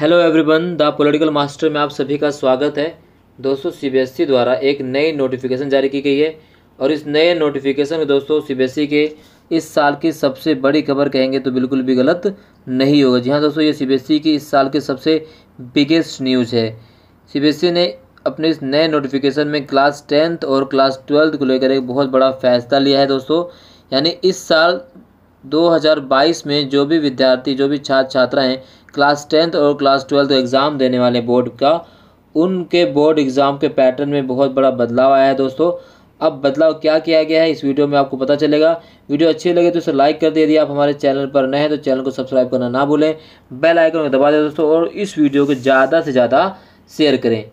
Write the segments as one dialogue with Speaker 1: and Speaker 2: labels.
Speaker 1: hello everyone the political master में आप सभी का स्वागत है दोस्तों सीबीएसई e द्वारा एक नई नोटिफिकेशन जारी की गई है और इस नए नोटिफिकेशन में दोस्तों सीबीएसई e के इस साल की सबसे बड़ी खबर कहेंगे तो बिल्कुल भी गलत नहीं होगा जी हाँ दोस्तों ये सीबीएसई e की इस साल की सबसे बिगेस्ट न्यूज़ है सी ने अपने इस नए नोटिफिकेशन में क्लास टेंथ और क्लास ट्वेल्थ को लेकर एक बहुत बड़ा फैसला लिया है दोस्तों यानी इस साल 2022 में जो भी विद्यार्थी जो भी छात्र छात्रा हैं क्लास टेंथ और क्लास ट्वेल्थ एग्ज़ाम देने वाले बोर्ड का उनके बोर्ड एग्ज़ाम के पैटर्न में बहुत बड़ा बदलाव आया है दोस्तों अब बदलाव क्या किया गया है इस वीडियो में आपको पता चलेगा वीडियो अच्छी लगे तो इसे लाइक कर दे यदि आप हमारे चैनल पर नए हैं तो चैनल को सब्सक्राइब करना ना भूलें बेल आइकन को दबा दें दोस्तों और इस वीडियो को ज़्यादा से ज़्यादा शेयर करें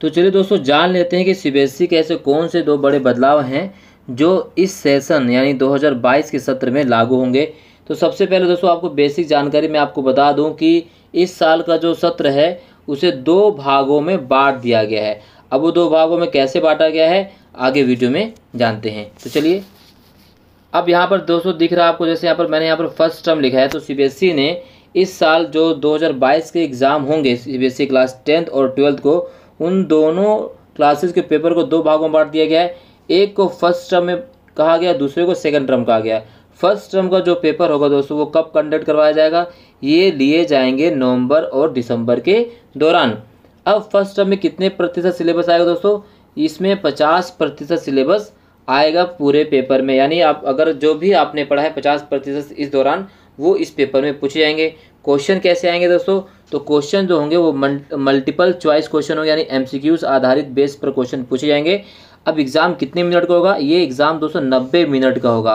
Speaker 1: तो चलिए दोस्तों जान लेते हैं कि सी कैसे कौन से दो बड़े बदलाव हैं जो इस सेशन यानी 2022 के सत्र में लागू होंगे तो सबसे पहले दोस्तों आपको बेसिक जानकारी मैं आपको बता दूं कि इस साल का जो सत्र है उसे दो भागों में बांट दिया गया है अब वो दो भागों में कैसे बांटा गया है आगे वीडियो में जानते हैं तो चलिए अब यहाँ पर दोस्तों दिख रहा है आपको जैसे यहाँ पर मैंने यहाँ पर फर्स्ट टर्म लिखा है तो सी e ने इस साल जो 2022 के एग्ज़ाम होंगे सी क्लास टेंथ और ट्वेल्थ को उन दोनों क्लासेस के पेपर को दो भागों में बांट दिया गया है एक को फर्स्ट टर्म में कहा गया दूसरे को सेकेंड टर्म कहा गया फर्स्ट टर्म का जो पेपर होगा दोस्तों वो कब कंडक्ट करवाया जाएगा ये लिए जाएंगे नवंबर और दिसंबर के दौरान अब फर्स्ट टर्म में कितने प्रतिशत सिलेबस आएगा दोस्तों इसमें पचास प्रतिशत सिलेबस आएगा पूरे पेपर में यानी आप अगर जो भी आपने पढ़ा है पचास प्रतिशत इस दौरान वो इस पेपर में पूछे जाएंगे क्वेश्चन कैसे आएंगे दोस्तों तो क्वेश्चन जो होंगे वो मल्टीपल चॉइस क्वेश्चन होंगे यानी एम आधारित बेस पर क्वेश्चन पूछे जाएंगे अब एग्ज़ाम कितने मिनट का होगा ये एग्ज़ाम दो नब्बे मिनट का होगा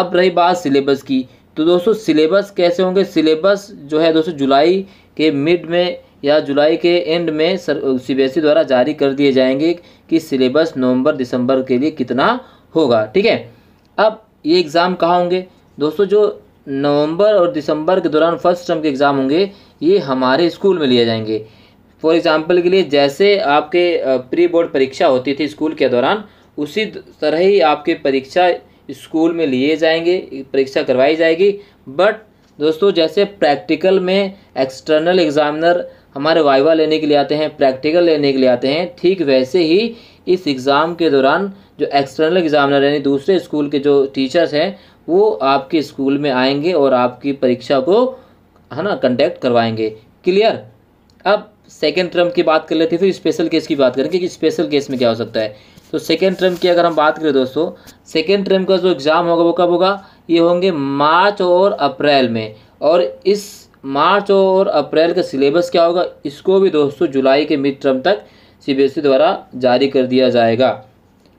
Speaker 1: अब रही बात सिलेबस की तो दोस्तों सिलेबस कैसे होंगे सिलेबस जो है दोस्तों जुलाई के मिड में या जुलाई के एंड में सर सी बी द्वारा जारी कर दिए जाएंगे कि सिलेबस नवंबर दिसंबर के लिए कितना होगा ठीक है अब ये एग्ज़ाम कहाँ होंगे दोस्तों जो नवंबर और दिसंबर के दौरान फर्स्ट टर्म के एग्ज़ाम होंगे ये हमारे स्कूल में लिए जाएंगे फॉर एग्ज़ाम्पल के लिए जैसे आपके प्री बोर्ड परीक्षा होती थी स्कूल के दौरान उसी तरह ही आपकी परीक्षा स्कूल में लिए जाएंगे परीक्षा करवाई जाएगी बट दोस्तों जैसे प्रैक्टिकल में एक्सटर्नल एग्ज़ामिनर हमारे वाइवा लेने के लिए आते हैं प्रैक्टिकल लेने के लिए आते हैं ठीक वैसे ही इस एग्ज़ाम के दौरान जो एक्सटर्नल एग्ज़ामिनर यानी दूसरे स्कूल के जो टीचर्स हैं वो आपके स्कूल में आएंगे और आपकी परीक्षा को है ना कंडक्ट करवाएंगे क्लियर अब सेकेंड टर्म की बात कर लेते हैं फिर स्पेशल केस की बात करेंगे कि स्पेशल केस में क्या हो सकता है तो सेकेंड टर्म की अगर हम बात करें दोस्तों सेकेंड टर्म का जो एग्ज़ाम होगा वो कब होगा ये होंगे मार्च और अप्रैल में और इस मार्च और अप्रैल का सिलेबस क्या होगा इसको भी दोस्तों जुलाई के मिड टर्म तक सी e द्वारा जारी कर दिया जाएगा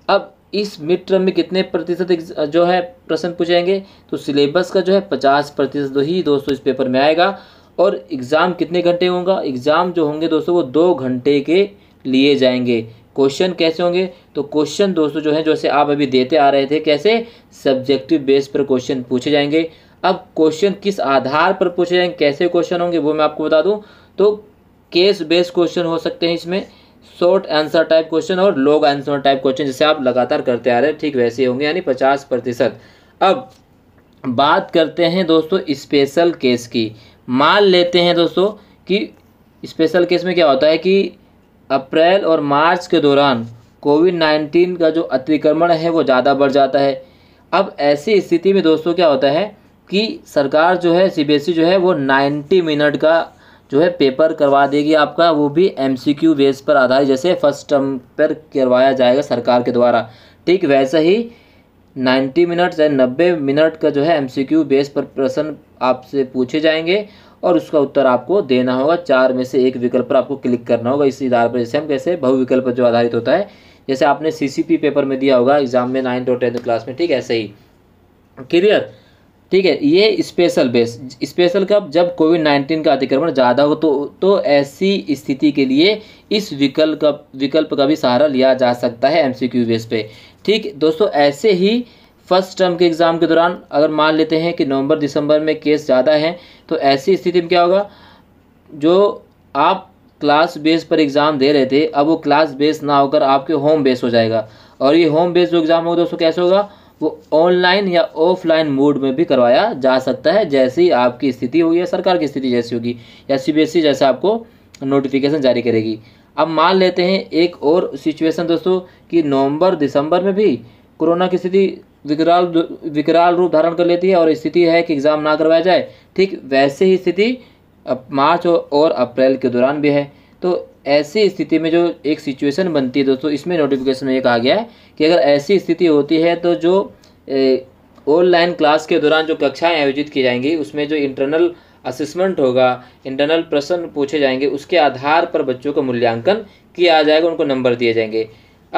Speaker 1: अब इस मिड टर्म में कितने प्रतिशत जो है प्रश्न पूछेंगे तो सिलेबस का जो है पचास प्रतिशत ही दोस्तों इस पेपर में आएगा और एग्ज़ाम कितने घंटे होगा एग्ज़ाम जो होंगे दोस्तों वो दो घंटे के लिए जाएंगे क्वेश्चन कैसे होंगे तो क्वेश्चन दोस्तों जो है जैसे आप अभी देते आ रहे थे कैसे सब्जेक्टिव बेस पर क्वेश्चन पूछे जाएंगे अब क्वेश्चन किस आधार पर पूछे जाएंगे कैसे क्वेश्चन होंगे वो मैं आपको बता दूं तो केस बेस्ड क्वेश्चन हो सकते हैं इसमें शॉर्ट आंसर टाइप क्वेश्चन और लॉन्ग आंसर टाइप क्वेश्चन जैसे आप लगातार करते आ रहे हैं ठीक वैसे होंगे यानी पचास प्रतिशत अब बात करते हैं दोस्तों स्पेशल केस की मान लेते हैं दोस्तों कि स्पेशल केस में क्या होता है कि अप्रैल और मार्च के दौरान कोविड नाइन्टीन का जो अतिक्रमण है वो ज़्यादा बढ़ जाता है अब ऐसी स्थिति में दोस्तों क्या होता है कि सरकार जो है सीबीएसई e जो है वो नाइन्टी मिनट का जो है पेपर करवा देगी आपका वो भी एमसीक्यू बेस पर आधारित जैसे फर्स्ट टर्म पर करवाया जाएगा सरकार के द्वारा ठीक वैसे ही 90 मिनट्स या 90 मिनट का जो है एमसीक्यू बेस पर प्रश्न आपसे पूछे जाएंगे और उसका उत्तर आपको देना होगा चार में से एक विकल्प पर आपको क्लिक करना होगा इसी आधार पर जैसे हम कैसे बहुविकल्प जो आधारित होता है जैसे आपने पी पेपर में दिया होगा एग्जाम में नाइन्थ और टेंथ क्लास में ठीक है ऐसे ही क्लियर ठीक है ये स्पेशल बेस स्पेशल कब जब कोविड नाइन्टीन का अतिक्रमण ज़्यादा हो तो तो ऐसी स्थिति के लिए इस विकल्प का विकल्प का भी सहारा लिया जा सकता है एमसीक्यू बेस पे ठीक दोस्तों ऐसे ही फर्स्ट टर्म के एग्ज़ाम के दौरान अगर मान लेते हैं कि नवंबर दिसंबर में केस ज़्यादा है तो ऐसी स्थिति में क्या होगा जो आप क्लास बेस पर एग्ज़ाम दे रहे थे अब वो क्लास बेस ना होकर आपके होम बेस हो जाएगा और ये होम बेस जो एग्ज़ाम होगा दोस्तों कैसे होगा वो ऑनलाइन या ऑफलाइन मोड में भी करवाया जा सकता है जैसी आपकी स्थिति होगी या सरकार की स्थिति जैसी होगी या सीबीएसई e जैसा आपको नोटिफिकेशन जारी करेगी अब मान लेते हैं एक और सिचुएशन दोस्तों कि नवंबर दिसंबर में भी कोरोना की स्थिति विकराल विकराल रूप धारण कर लेती है और स्थिति है कि एग्ज़ाम ना करवाया जाए ठीक वैसे ही स्थिति मार्च और अप्रैल के दौरान भी है तो ऐसी स्थिति में जो एक सिचुएशन बनती है दोस्तों इसमें नोटिफिकेशन में आ गया है कि अगर ऐसी स्थिति होती है तो जो ऑनलाइन क्लास के दौरान जो कक्षाएं आयोजित की जाएंगी उसमें जो इंटरनल असेसमेंट होगा इंटरनल प्रश्न पूछे जाएंगे उसके आधार पर बच्चों का मूल्यांकन किया जाएगा उनको नंबर दिए जाएंगे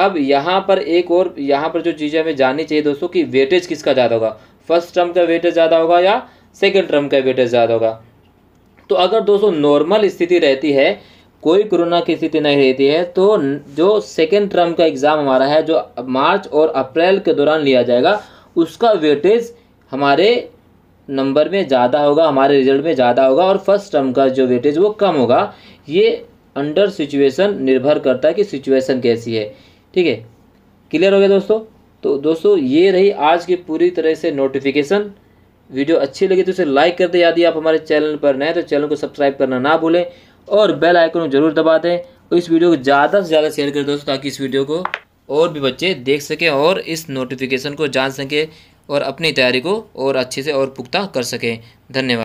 Speaker 1: अब यहाँ पर एक और यहाँ पर जो चीज़ें हमें जाननी चाहिए दोस्तों कि वेटेज किसका ज़्यादा होगा फर्स्ट टर्म का वेटेज ज़्यादा होगा या सेकेंड टर्म का वेटेज ज़्यादा होगा तो अगर दोस्तों नॉर्मल स्थिति रहती है कोई कोरोना की स्थिति नहीं रहती है तो जो सेकेंड टर्म का एग्ज़ाम हमारा है जो मार्च और अप्रैल के दौरान लिया जाएगा उसका वेटेज हमारे नंबर में ज़्यादा होगा हमारे रिजल्ट में ज़्यादा होगा और फर्स्ट टर्म का जो वेटेज वो कम होगा ये अंडर सिचुएशन निर्भर करता है कि सिचुएशन कैसी है ठीक है क्लियर हो गया दोस्तों तो दोस्तों ये रही आज की पूरी तरह से नोटिफिकेशन वीडियो अच्छी लगी तो उसे लाइक कर दे यदि आप हमारे चैनल पर नए तो चैनल को सब्सक्राइब करना ना भूलें और बेल आइकन जरूर दबा दें और इस वीडियो को ज़्यादा से ज़्यादा शेयर करें दोस्तों ताकि इस वीडियो को और भी बच्चे देख सकें और इस नोटिफिकेशन को जान सकें और अपनी तैयारी को और अच्छे से और पुख्ता कर सकें धन्यवाद